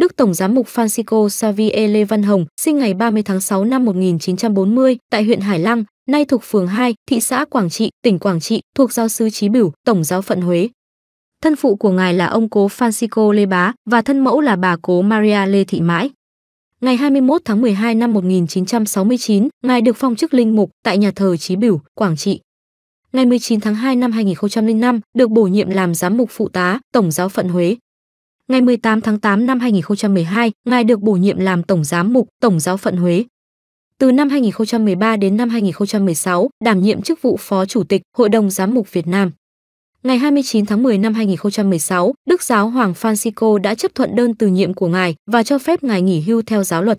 Đức Tổng Giám mục Francisco Xavier Lê Văn Hồng, sinh ngày 30 tháng 6 năm 1940 tại huyện Hải Lăng, nay thuộc phường 2, thị xã Quảng Trị, tỉnh Quảng Trị, thuộc giáo sứ Chí Bửu, Tổng giáo phận Huế. Thân phụ của ngài là ông cố Francisco Lê Bá và thân mẫu là bà cố Maria Lê Thị Mãi. Ngày 21 tháng 12 năm 1969, ngài được phong chức linh mục tại nhà thờ Chí Bửu, Quảng Trị. Ngày 19 tháng 2 năm 2005, được bổ nhiệm làm giám mục phụ tá, Tổng giáo phận Huế ngày 18 tháng 8 năm 2012, ngài được bổ nhiệm làm Tổng Giám mục, Tổng giáo phận Huế. Từ năm 2013 đến năm 2016, đảm nhiệm chức vụ Phó Chủ tịch Hội đồng Giám mục Việt Nam. Ngày 29 tháng 10 năm 2016, Đức giáo Hoàng Francisco đã chấp thuận đơn từ nhiệm của ngài và cho phép ngài nghỉ hưu theo giáo luật.